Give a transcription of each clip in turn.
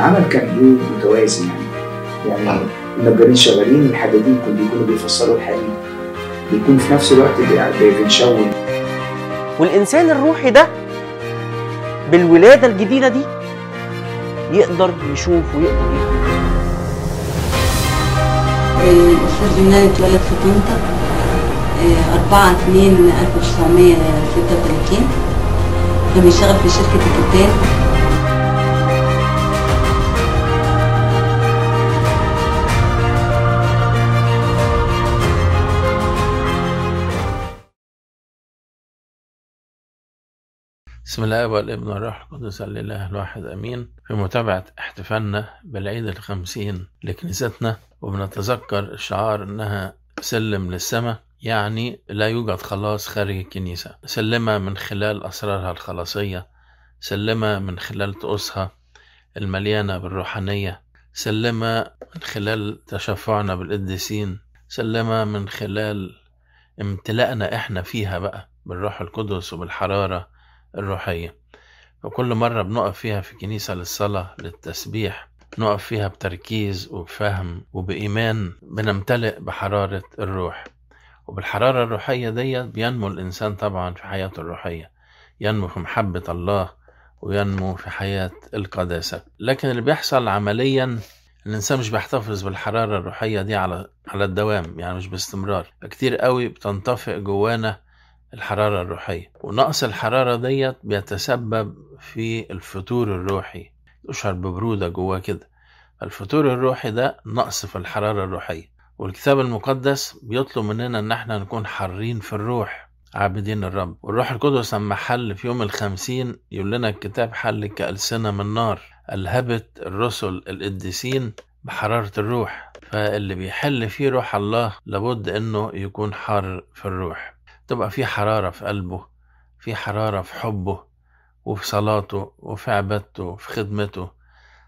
العمل كان ايه متوازي يعني يعني آه. النجارين شغالين الحدادين كانوا بيكونوا بيفصلوا الحديد بيكون في نفس الوقت بنشون والانسان الروحي ده بالولاده الجديده دي يقدر يشوف ويقدر يفهم المفروض ان انا اتولد في طنطا 4 2 1936 كان بيشتغل في شركه الكتان بسم الله والابن والروح القدس لله الواحد امين في متابعه احتفالنا بالعيد الخمسين لكنيستنا وبنتذكر الشعار انها سلم للسماء يعني لا يوجد خلاص خارج الكنيسه سلمها من خلال اسرارها الخلاصيه سلمها من خلال طقوسها المليانه بالروحانيه سلمها من خلال تشفعنا بالقديسين سلمها من خلال امتلاءنا احنا فيها بقى بالروح القدس وبالحراره الروحية وكل مرة بنقف فيها في كنيسة للصلاة للتسبيح نقف فيها بتركيز وبفهم وبإيمان بنمتلئ بحرارة الروح وبالحرارة الروحية ديت بينمو الإنسان طبعا في حياته الروحية ينمو في محبة الله وينمو في حياة القداسة لكن اللي بيحصل عمليا الإنسان مش بيحتفظ بالحرارة الروحية دي على على الدوام يعني مش باستمرار كتير قوي بتنطفئ جوانا الحرارة الروحية ونقص الحرارة ديت بيتسبب في الفتور الروحي يشعر ببرودة جواه كده الفتور الروحي ده نقص في الحرارة الروحية والكتاب المقدس بيطلب مننا ان احنا نكون حارين في الروح عابدين الرب والروح القدس لما حل في يوم الخمسين يقول لنا الكتاب حل كألسنة من نار ألهبت الرسل القديسين بحرارة الروح فاللي بيحل فيه روح الله لابد انه يكون حار في الروح تبقى في حرارة في قلبه في حرارة في حبه وفي صلاته وفي عبادته وفي خدمته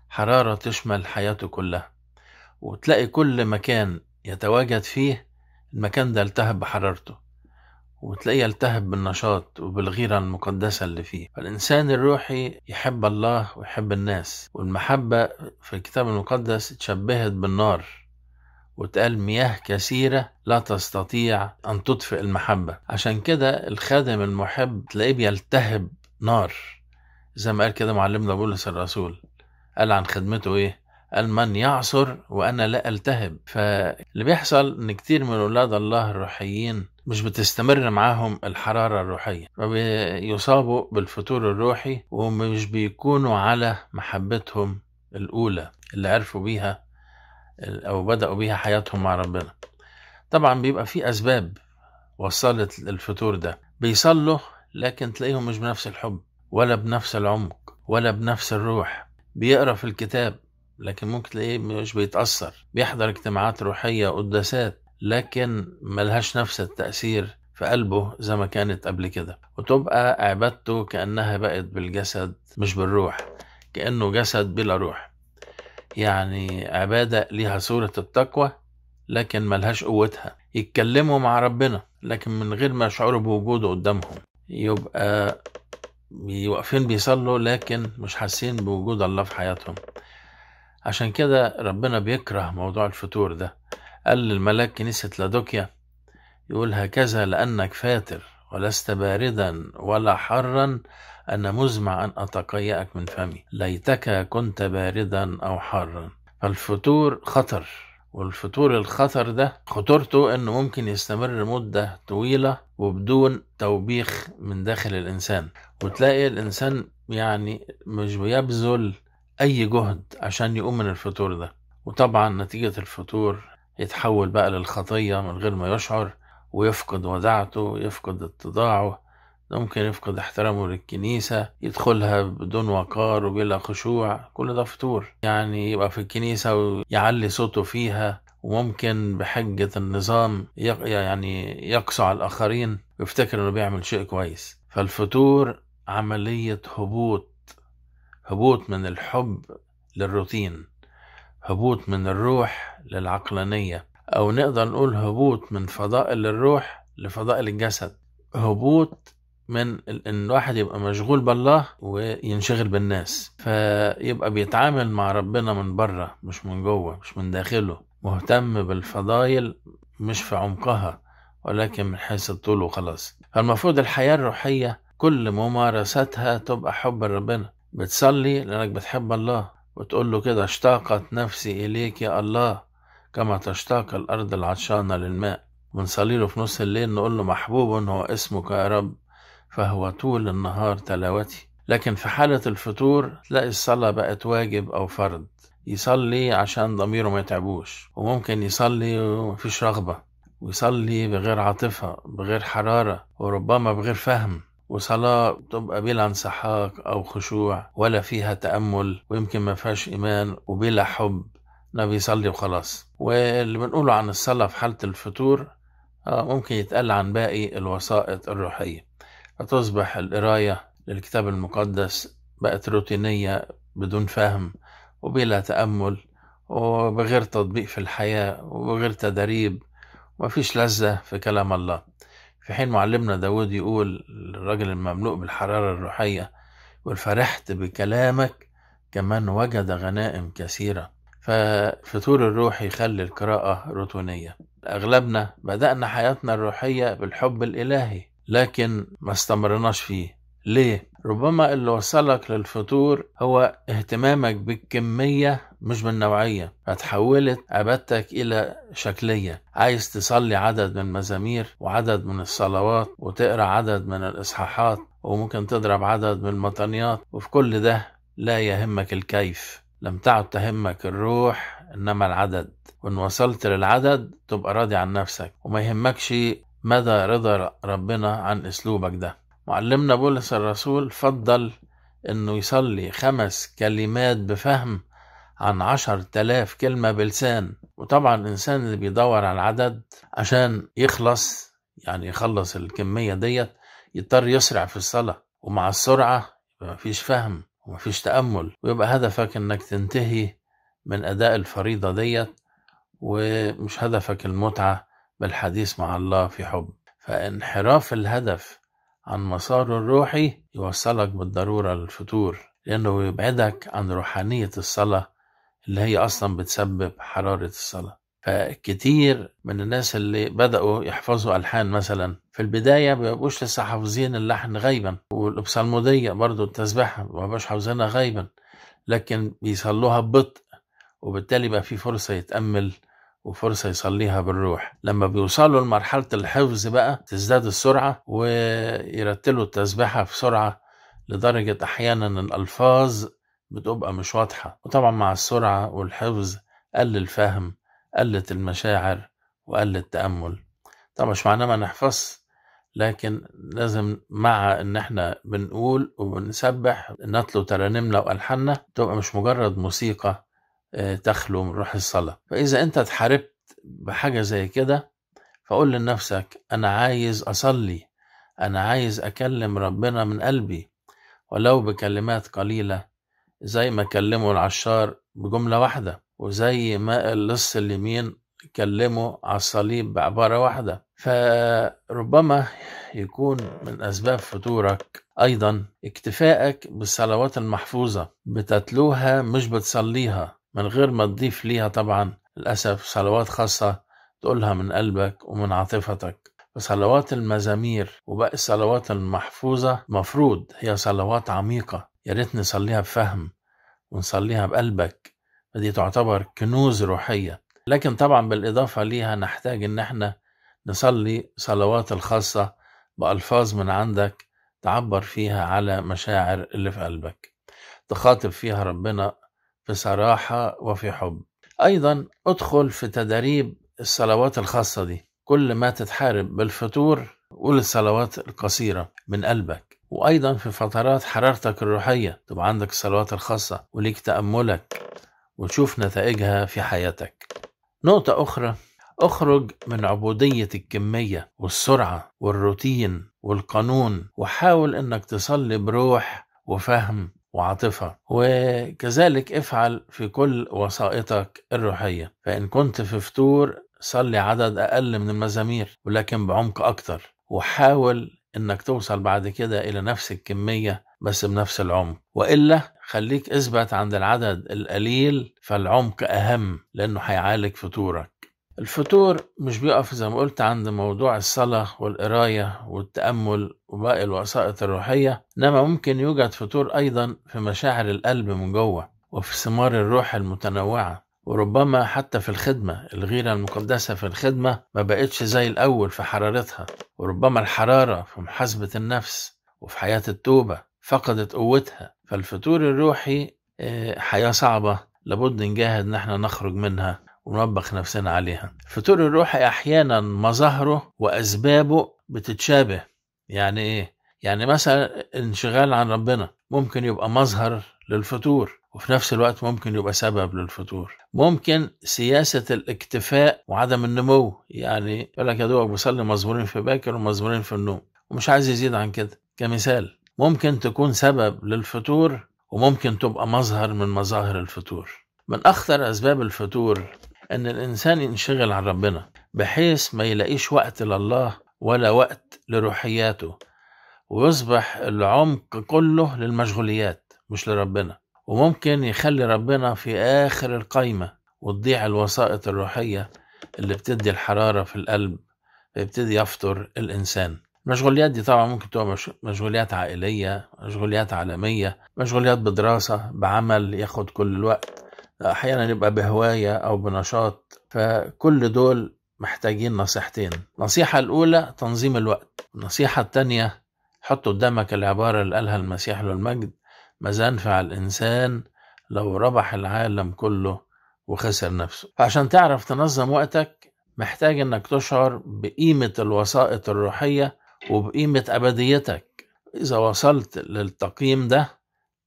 حرارة تشمل حياته كلها وتلاقي كل مكان يتواجد فيه المكان ده التهب بحرارته وتلاقيه التهب بالنشاط وبالغيرة المقدسة اللي فيه فالإنسان الروحي يحب الله ويحب الناس والمحبة في الكتاب المقدس تشبهت بالنار وتقال مياه كثيرة لا تستطيع أن تطفئ المحبة عشان كده الخادم المحب تلاقيه بيلتهب نار زي ما قال كده معلمنا بولس الرسول قال عن خدمته إيه قال من يعصر وأنا لا ألتهب فاللي بيحصل إن كتير من أولاد الله الروحيين مش بتستمر معاهم الحرارة الروحية فبيصابوا بالفتور الروحي ومش بيكونوا على محبتهم الأولى اللي عرفوا بيها أو بدأوا بيها حياتهم مع ربنا طبعا بيبقى في أسباب وصلت الفتور ده بيصلوا لكن تلاقيهم مش بنفس الحب ولا بنفس العمق ولا بنفس الروح بيقرا في الكتاب لكن ممكن تلاقيه مش بيتأثر بيحضر اجتماعات روحية قداسات لكن ملهاش نفس التأثير في قلبه زي ما كانت قبل كده وتبقى عبادته كأنها بقت بالجسد مش بالروح كأنه جسد بلا روح يعني عبادة ليها صورة التقوى لكن ملهاش قوتها يتكلموا مع ربنا لكن من غير ما يشعروا بوجوده قدامهم يبقى واقفين بيصلوا لكن مش حاسين بوجود الله في حياتهم عشان كده ربنا بيكره موضوع الفتور ده قال للملاك كنيسة لادوكيا يقول هكذا لأنك فاتر ولست باردا ولا حرا أنا مزمع أن أتقيأك من فمي ليتك كنت باردا أو حارا فالفتور خطر والفتور الخطر ده خطورته انه ممكن يستمر مدة طويلة وبدون توبيخ من داخل الانسان وتلاقي الانسان يعني مش بيبذل اي جهد عشان يقوم من الفتور ده وطبعا نتيجة الفتور يتحول بقى للخطية من غير ما يشعر ويفقد وداعته ويفقد اتضاعه ده ممكن يفقد احترامه للكنيسة يدخلها بدون وقار وبلا خشوع كل ده فتور يعني يبقى في الكنيسة ويعلي صوته فيها وممكن بحجة النظام يعني يقسو على الآخرين ويفتكر إنه بيعمل شيء كويس فالفتور عملية هبوط هبوط من الحب للروتين هبوط من الروح للعقلانية أو نقدر نقول هبوط من فضائل الروح لفضائل الجسد هبوط من ان الواحد يبقى مشغول بالله وينشغل بالناس فيبقى بيتعامل مع ربنا من بره مش من جوه مش من داخله مهتم بالفضايل مش في عمقها ولكن من حيث الطول وخلاص فالمفروض الحياة الروحية كل ممارستها تبقى حب ربنا بتصلي لأنك بتحب الله وتقول له كده اشتاقت نفسي إليك يا الله كما تشتاق الأرض العطشانة للماء ونصلي له في نص الليل نقول له محبوب هو اسمك يا رب فهو طول النهار تلاوتي لكن في حالة الفطور تلاقي الصلاة بقت واجب أو فرض يصلي عشان ضميره ما يتعبوش وممكن يصلي ومفيش رغبة ويصلي بغير عاطفة بغير حرارة وربما بغير فهم وصلاة تبقى بلا انسحاق أو خشوع ولا فيها تأمل ويمكن ما فيهاش إيمان وبلا حب لا بيصلي وخلاص واللي بنقوله عن الصلاة في حالة الفطور آه، ممكن يتقال عن باقي الوسائط الروحية فتصبح القراية للكتاب المقدس بقت روتينية بدون فهم وبلا تأمل وبغير تطبيق في الحياة وبغير تدريب ومفيش لذة في كلام الله في حين معلمنا داود يقول الرجل المملوء بالحرارة الروحية والفرحت بكلامك كمان وجد غنائم كثيرة ففطور الروح يخلي القراءة روتينية أغلبنا بدأنا حياتنا الروحية بالحب الإلهي لكن ما استمرناش فيه ليه؟ ربما اللي وصلك للفطور هو اهتمامك بالكمية مش بالنوعية فتحولت عبادتك إلى شكلية عايز تصلي عدد من المزامير وعدد من الصلوات وتقرأ عدد من الإصحاحات وممكن تضرب عدد من المطنيات وفي كل ده لا يهمك الكيف لم تعد تهمك الروح إنما العدد وإن وصلت للعدد تبقى راضي عن نفسك وما يهمكش مدى رضا ربنا عن أسلوبك ده معلمنا بولس الرسول فضل إنه يصلي خمس كلمات بفهم عن عشر تلاف كلمة بلسان وطبعا الإنسان اللي بيدور على العدد عشان يخلص يعني يخلص الكمية ديت يضطر يسرع في الصلاة ومع السرعة مفيش فهم ومفيش تأمل ويبقى هدفك إنك تنتهي من أداء الفريضة ديت ومش هدفك المتعة بالحديث مع الله في حب فانحراف الهدف عن مساره الروحي يوصلك بالضرورة للفتور لأنه يبعدك عن روحانية الصلاة اللي هي أصلا بتسبب حرارة الصلاة فكتير من الناس اللي بدأوا يحفظوا ألحان مثلا في البداية ما بيبقوش لسه حافظين اللحن غيبا والبصالمودية برضو التسبيحة ما بيبقوش حافظينها غيبا لكن بيصلوها ببطء وبالتالي بقى في فرصة يتأمل وفرصة يصليها بالروح لما بيوصلوا لمرحلة الحفظ بقى تزداد السرعة ويرتلوا التسبيحة بسرعة لدرجة أحيانا الألفاظ بتبقى مش واضحة وطبعا مع السرعة والحفظ قل الفهم قلت المشاعر وقل التأمل طبعا مش معناه ما نحفظ لكن لازم مع ان احنا بنقول وبنسبح نتلو ترانيمنا والحاننا تبقى مش مجرد موسيقى آه، تخلو من روح الصلاة فإذا أنت اتحاربت بحاجة زي كده فقول لنفسك أنا عايز أصلي أنا عايز أكلم ربنا من قلبي ولو بكلمات قليلة زي ما كلمه العشار بجملة واحدة وزي ما اللص اليمين كلمه على الصليب بعبارة واحدة فربما يكون من أسباب فتورك أيضا اكتفائك بالصلوات المحفوظة بتتلوها مش بتصليها من غير ما تضيف ليها طبعا للأسف صلوات خاصة تقولها من قلبك ومن عاطفتك فصلوات المزامير وباقي الصلوات المحفوظة مفروض هي صلوات عميقة يا ريت نصليها بفهم ونصليها بقلبك فدي تعتبر كنوز روحية لكن طبعا بالإضافة ليها نحتاج إن احنا نصلي صلوات الخاصة بألفاظ من عندك تعبر فيها على مشاعر اللي في قلبك تخاطب فيها ربنا بصراحة وفي حب أيضا أدخل في تدريب الصلوات الخاصة دي كل ما تتحارب بالفطور قول الصلوات القصيرة من قلبك وأيضا في فترات حرارتك الروحية تبقى عندك الصلوات الخاصة وليك تأملك وتشوف نتائجها في حياتك نقطة أخرى اخرج من عبودية الكمية والسرعة والروتين والقانون وحاول انك تصلي بروح وفهم وعاطفة وكذلك افعل في كل وسائطك الروحية فإن كنت في فتور صلي عدد أقل من المزامير ولكن بعمق أكتر وحاول إنك توصل بعد كده إلى نفس الكمية بس بنفس العمق وإلا خليك اثبت عند العدد القليل فالعمق أهم لأنه هيعالج فتورك الفطور مش بيقف زي ما قلت عند موضوع الصلاة والقراية والتأمل وباقي الوسائط الروحية إنما ممكن يوجد فطور أيضا في مشاعر القلب من جوه وفي ثمار الروح المتنوعة وربما حتى في الخدمة الغيرة المقدسة في الخدمة ما بقتش زي الأول في حرارتها وربما الحرارة في محاسبة النفس وفي حياة التوبة فقدت قوتها فالفطور الروحي آه، حياة صعبة لابد نجاهد إن احنا نخرج منها ونطبخ نفسنا عليها فطور الروح أحيانا مظاهره وأسبابه بتتشابه يعني إيه؟ يعني مثلا انشغال عن ربنا ممكن يبقى مظهر للفتور وفي نفس الوقت ممكن يبقى سبب للفتور ممكن سياسة الاكتفاء وعدم النمو يعني يقول لك يا دوبك بصلي مزمورين في باكر ومزمورين في النوم ومش عايز يزيد عن كده كمثال ممكن تكون سبب للفتور وممكن تبقى مظهر من مظاهر الفتور من أخطر أسباب الفتور أن الإنسان ينشغل عن ربنا بحيث ما يلاقيش وقت لله ولا وقت لروحياته ويصبح العمق كله للمشغوليات مش لربنا وممكن يخلي ربنا في آخر القايمة وتضيع الوسائط الروحية اللي بتدي الحرارة في القلب فيبتدي يفطر الإنسان المشغوليات دي طبعا ممكن تبقى مشغوليات عائلية مشغوليات عالمية مشغوليات بدراسة بعمل ياخد كل الوقت احيانا يبقى بهوايه او بنشاط فكل دول محتاجين نصيحتين النصيحه الاولى تنظيم الوقت النصيحه الثانيه حط قدامك العباره اللي قالها المسيح له المجد ماذا ينفع الانسان لو ربح العالم كله وخسر نفسه فعشان تعرف تنظم وقتك محتاج انك تشعر بقيمه الوسائط الروحيه وبقيمه ابديتك اذا وصلت للتقييم ده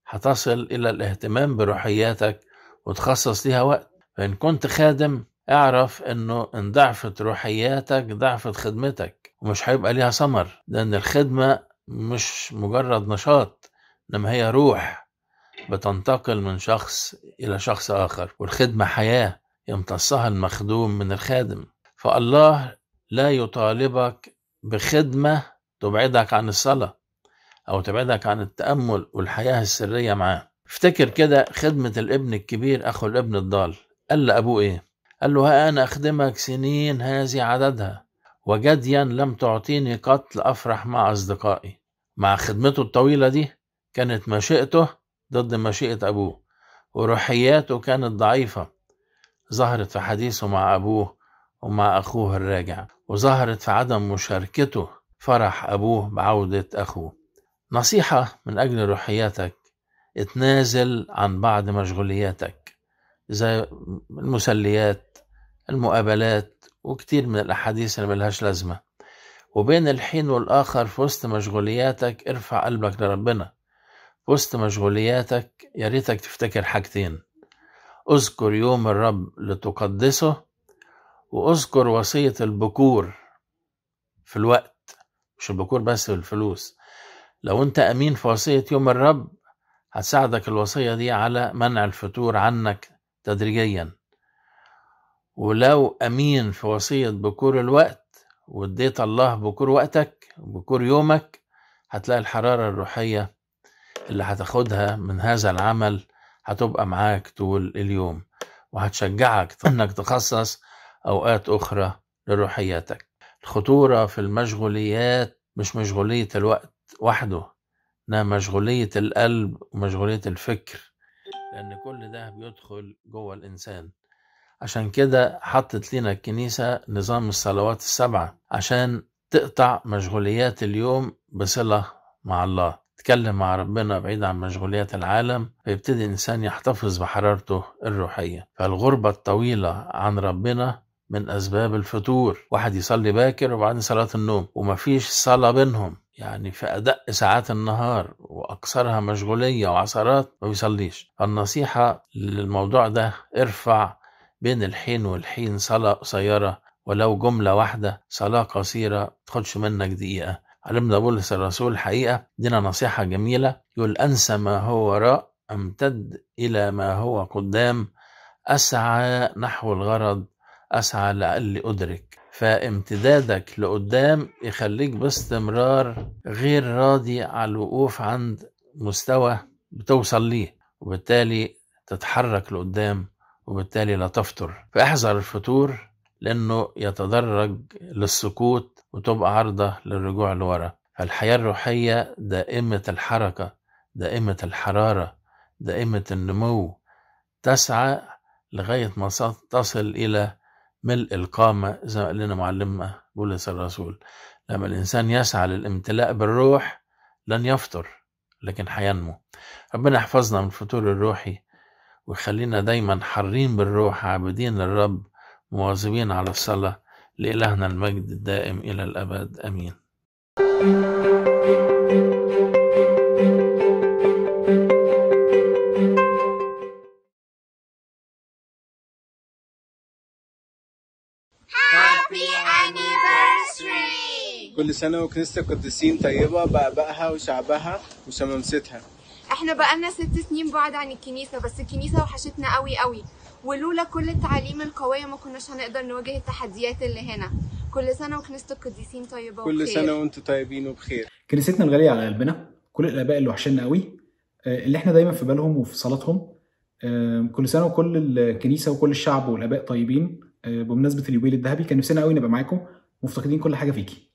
هتصل الى الاهتمام بروحياتك وتخصص ليها وقت فإن كنت خادم اعرف انه ان ضعفت روحياتك ضعفت خدمتك ومش هيبقى ليها ثمر لان الخدمة مش مجرد نشاط انما هي روح بتنتقل من شخص الى شخص اخر والخدمة حياة يمتصها المخدوم من الخادم فالله لا يطالبك بخدمة تبعدك عن الصلاة او تبعدك عن التأمل والحياة السرية معاه افتكر كده خدمة الابن الكبير أخو الابن الضال قال لأبوه إيه؟ قال له ها أنا أخدمك سنين هذه عددها وجديا لم تعطيني قتل أفرح مع أصدقائي مع خدمته الطويلة دي كانت مشيئته ضد مشيئة أبوه وروحياته كانت ضعيفة ظهرت في حديثه مع أبوه ومع أخوه الراجع وظهرت في عدم مشاركته فرح أبوه بعودة أخوه نصيحة من أجل روحياتك تنازل عن بعض مشغولياتك زي المسليات المقابلات وكتير من الأحاديث اللي ملهاش لازمة وبين الحين والآخر في وسط مشغولياتك ارفع قلبك لربنا في وسط مشغولياتك يا ريتك تفتكر حاجتين اذكر يوم الرب لتقدسه واذكر وصية البكور في الوقت مش البكور بس الفلوس لو انت امين في وصية يوم الرب هتساعدك الوصية دي على منع الفتور عنك تدريجيا ولو أمين في وصية بكور الوقت واديت الله بكور وقتك بكور يومك هتلاقي الحرارة الروحية اللي هتاخدها من هذا العمل هتبقى معاك طول اليوم وهتشجعك انك تخصص اوقات اخرى لروحياتك الخطورة في المشغوليات مش مشغولية الوقت وحده انها مشغولية القلب ومشغولية الفكر لان كل ده بيدخل جوه الانسان عشان كده حطت لنا الكنيسة نظام الصلوات السبعة عشان تقطع مشغوليات اليوم بصلة مع الله تكلم مع ربنا بعيد عن مشغوليات العالم فيبتدي الإنسان يحتفظ بحرارته الروحية فالغربة الطويلة عن ربنا من أسباب الفتور واحد يصلي باكر وبعدين صلاة النوم ومفيش صلاة بينهم يعني في أدق ساعات النهار وأكثرها مشغولية وعصرات ما بيصليش النصيحة للموضوع ده ارفع بين الحين والحين صلاة قصيرة ولو جملة واحدة صلاة قصيرة تاخدش منك دقيقة علمنا بولس الرسول الحقيقة دينا نصيحة جميلة يقول أنسى ما هو وراء أمتد إلى ما هو قدام أسعى نحو الغرض أسعى لأقل أدرك فامتدادك لقدام يخليك باستمرار غير راضي على الوقوف عند مستوى بتوصل ليه وبالتالي تتحرك لقدام وبالتالي لا تفطر فاحذر الفتور لأنه يتدرج للسقوط وتبقى عرضة للرجوع لورا فالحياة الروحية دائمة الحركة دائمة الحرارة دائمة النمو تسعى لغاية ما تصل إلى ملء القامة زي ما قال لنا معلمنا بولس الرسول لما الإنسان يسعى للامتلاء بالروح لن يفطر لكن حينمو ربنا يحفظنا من الفطور الروحي ويخلينا دايما حرين بالروح عابدين للرب مواظبين على الصلاة لإلهنا المجد الدائم إلى الأبد أمين thank you سنة وكنيسة القديسين طيبة بأبائها وشعبها وشمامستها احنا بقالنا ست سنين بعد عن الكنيسة بس الكنيسة وحشتنا قوي قوي ولولا كل التعليم القوية ما كناش هنقدر نواجه التحديات اللي هنا كل سنة وكنيسة القديسين طيبة وبخير كل سنة وانتم طيبين وبخير كنيستنا الغالية على قلبنا كل الآباء اللي وحشنا قوي آه، اللي احنا دايما في بالهم وفي صلاتهم كل سنة وكل الكنيسة وكل الشعب والآباء طيبين آه، بمناسبة اليوبيل الذهبي كان نفسنا قوي نبقى معاكم مفتقدين كل حاجة فيكي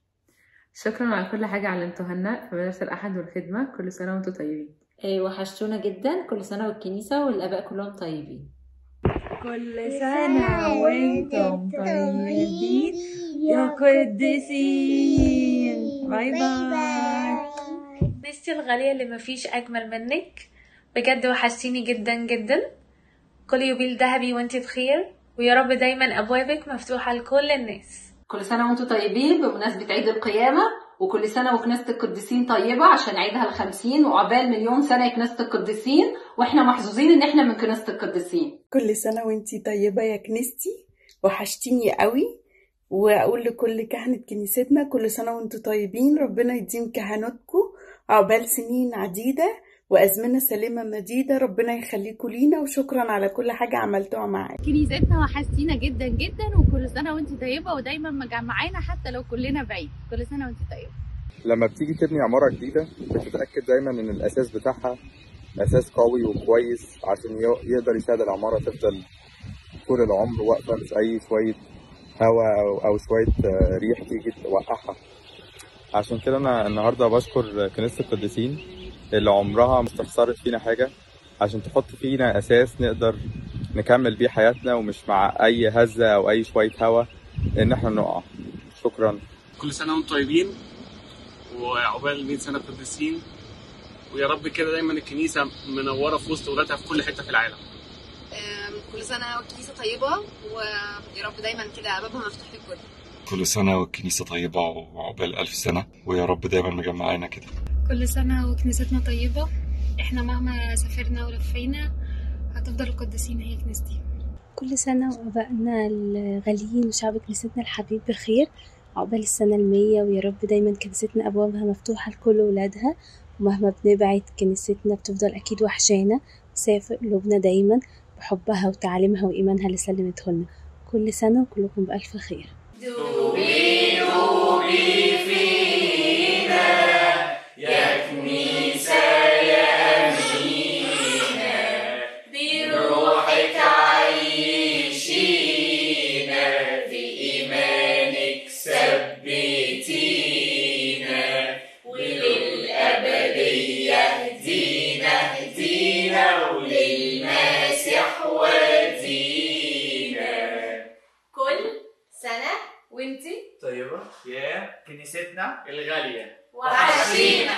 شكرا على كل حاجة علمتوها لنا في مدرسة الأحد والخدمة كل سنة وانتم طيبين أي وحشتونا جدا كل سنة والكنيسة والآباء كلهم طيبين كل سنة وانتم طيبين يا قديسين باي باي ميسي الغالية اللي مفيش أجمل منك بجد وحشتيني جدا جدا كل يوبيل ذهبي وانتي بخير ويا رب دايما أبوابك مفتوحة لكل الناس كل سنة وانتم طيبين بمناسبة عيد القيامة وكل سنة وكنيسة القديسين طيبة عشان عيدها الخمسين وعقبال مليون سنة يا كنيسة القديسين واحنا محظوظين ان احنا من كنيسة القديسين كل سنة وانتي طيبة يا كنيستي وحشتيني قوي واقول لكل كهنة كنيستنا كل سنة وانتم طيبين ربنا يديم كهنوتكم عقبال سنين عديدة وازمنه سليمه مديده ربنا يخليكم لينا وشكرا على كل حاجه عملتوها معانا كنيستنا وحشتينا جدا جدا وكل سنه وانت طيبه ودايما مجمعانا حتى لو كلنا بعيد كل سنه وانت طيبه لما بتيجي تبني عماره جديده بتتاكد دايما ان الاساس بتاعها اساس قوي وكويس عشان يقدر يساعد العماره تفضل طول العمر واقفه مش اي شويه هواء أو, او شويه آه، ريح تيجي توقعها عشان كده انا النهارده بشكر كنيسه القديسين اللي عمرها ما استخسرت فينا حاجه عشان تحط فينا اساس نقدر نكمل بيه حياتنا ومش مع اي هزه او اي شويه هوا ان احنا نقع شكرا كل سنه وانتم طيبين وعقبال 100 سنه قديسين ويا رب كده دايما الكنيسه منوره في وسط ولادها في كل حته في العالم كل سنه والكنيسه طيبه ويا رب دايما كده أبابها مفتوح للكل كل سنه والكنيسه طيبه وعقبال الف سنه ويا رب دايما مجمعانا كده كل سنة وكنيستنا طيبة احنا مهما سافرنا ولفينا هتفضل القديسين هي كنيستي كل سنة وآبائنا الغاليين وشعب كنيستنا الحبيب بخير عقبال السنة المية ويا رب دايما كنيستنا أبوابها مفتوحة لكل ولادها ومهما بنبعد كنيستنا بتفضل أكيد وحشانا وسافر قلوبنا دايما بحبها وتعليمها وإيمانها اللي سلمته لنا كل سنة وكلكم بألف خير دوبي دوبي في وبنتي طيبة يا كنيستنا الغالية وعشينا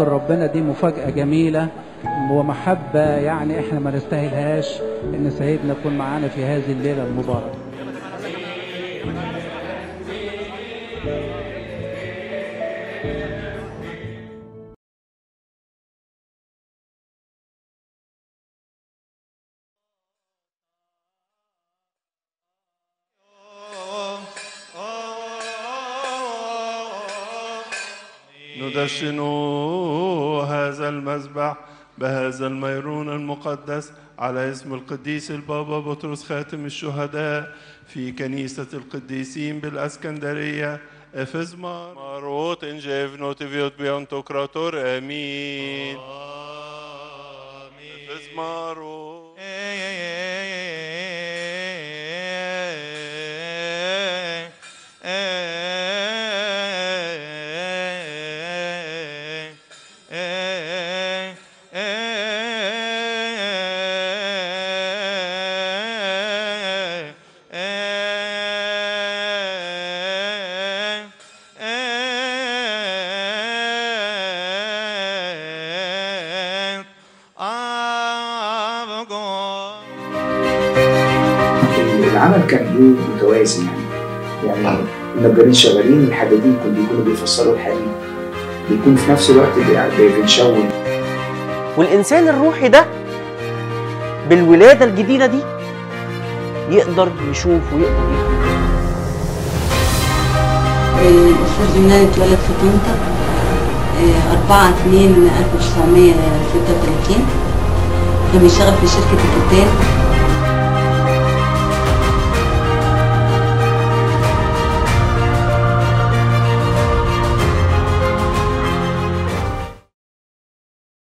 محب ربنا دي مفاجأة جميلة ومحبة يعني احنا ما نستاهلهاش ان سيدنا يكون معانا في هذه الليلة المباركة هذا الميرون المقدس على اسم القديس البابا بطرس خاتم الشهداء في كنيسة القديسين بالأسكندرية افزمار ماروت ان جيفنو تفيوت بيون امين افزمارو العمل كان ايه متوازي يعني يعني النجارين آه. شغالين الحدادين بيكونوا بيفسروا الحديد بيكون في نفس الوقت بيتشوه والانسان الروحي ده بالولاده الجديده دي يقدر يشوف ويقدر يفهم المفروض ان انا اتولد في طنطا 4 2 1936 كان بيشتغل في شركه الكتان